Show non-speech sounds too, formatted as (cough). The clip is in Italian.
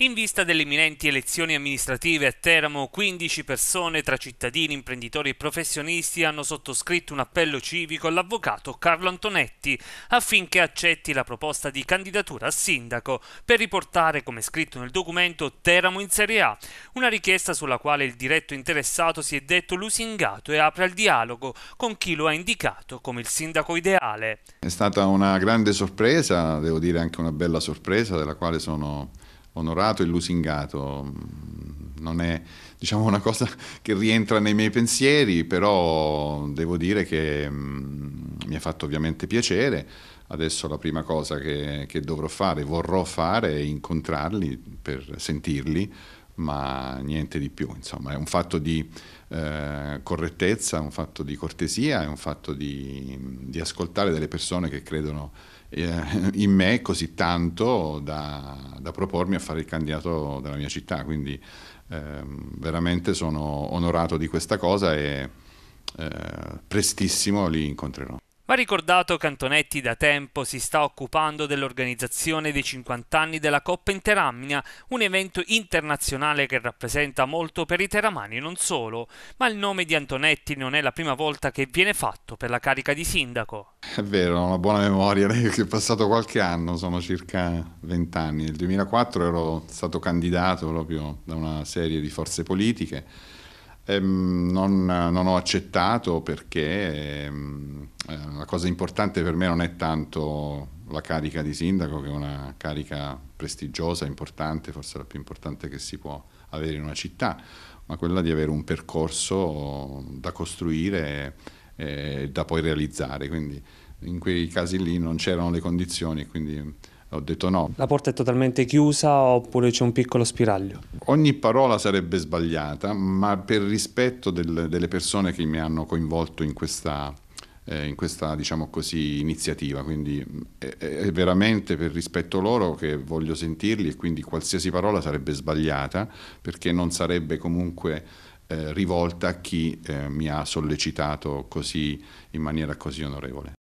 In vista delle imminenti elezioni amministrative a Teramo, 15 persone tra cittadini, imprenditori e professionisti hanno sottoscritto un appello civico all'avvocato Carlo Antonetti affinché accetti la proposta di candidatura a sindaco per riportare, come scritto nel documento, Teramo in Serie A, una richiesta sulla quale il diretto interessato si è detto lusingato e apre al dialogo con chi lo ha indicato come il sindaco ideale. È stata una grande sorpresa, devo dire anche una bella sorpresa, della quale sono onorato e lusingato. Non è diciamo, una cosa che rientra nei miei pensieri, però devo dire che mm, mi ha fatto ovviamente piacere. Adesso la prima cosa che, che dovrò fare, vorrò fare, è incontrarli per sentirli, ma niente di più. Insomma, è un fatto di eh, correttezza, un fatto di cortesia, è un fatto di, di ascoltare delle persone che credono eh, in me così tanto da, da, propormi a fare il candidato della mia città. Quindi eh, veramente sono onorato di questa cosa e eh, prestissimo li incontrerò. Va ricordato che Antonetti da tempo si sta occupando dell'organizzazione dei 50 anni della Coppa Interammina, un evento internazionale che rappresenta molto per i teramani non solo, ma il nome di Antonetti non è la prima volta che viene fatto per la carica di sindaco. È vero, ho una buona memoria, (laughs) che è passato qualche anno, sono circa 20 anni. Nel 2004 ero stato candidato proprio da una serie di forze politiche Ehm, non, non, ho accettato perché ehm, eh, la cosa importante per me non è tanto la carica di sindaco, che è una carica prestigiosa, importante, forse la più importante che si può avere in una città, ma quella di avere un percorso da costruire eh, e da poi realizzare. Quindi in quei casi lì non c'erano le condizioni, quindi ho detto no. La porta è totalmente chiusa oppure c'è un piccolo spiraglio? Ogni parola sarebbe sbagliata, ma per rispetto del, delle persone che mi hanno coinvolto in questa, eh, in questa diciamo così, iniziativa, quindi è, è, veramente per rispetto loro che voglio sentirli e quindi qualsiasi parola sarebbe sbagliata perché non sarebbe comunque eh, rivolta a chi eh, mi ha sollecitato così, in maniera così onorevole.